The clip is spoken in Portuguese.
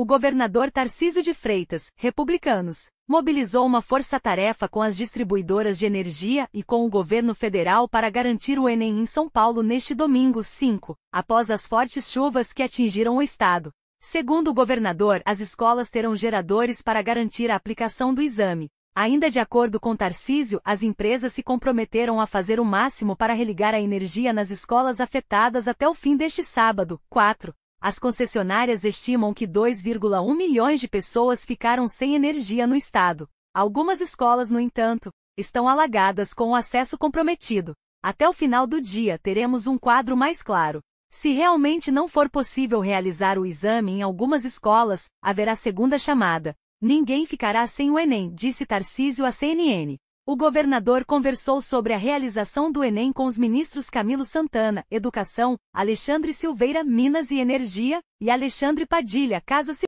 O governador Tarcísio de Freitas, republicanos, mobilizou uma força-tarefa com as distribuidoras de energia e com o governo federal para garantir o Enem em São Paulo neste domingo 5, após as fortes chuvas que atingiram o estado. Segundo o governador, as escolas terão geradores para garantir a aplicação do exame. Ainda de acordo com Tarcísio, as empresas se comprometeram a fazer o máximo para religar a energia nas escolas afetadas até o fim deste sábado, 4. As concessionárias estimam que 2,1 milhões de pessoas ficaram sem energia no estado. Algumas escolas, no entanto, estão alagadas com o acesso comprometido. Até o final do dia teremos um quadro mais claro. Se realmente não for possível realizar o exame em algumas escolas, haverá segunda chamada. Ninguém ficará sem o Enem, disse Tarcísio à CNN. O governador conversou sobre a realização do Enem com os ministros Camilo Santana, Educação, Alexandre Silveira, Minas e Energia, e Alexandre Padilha, Casa Civil.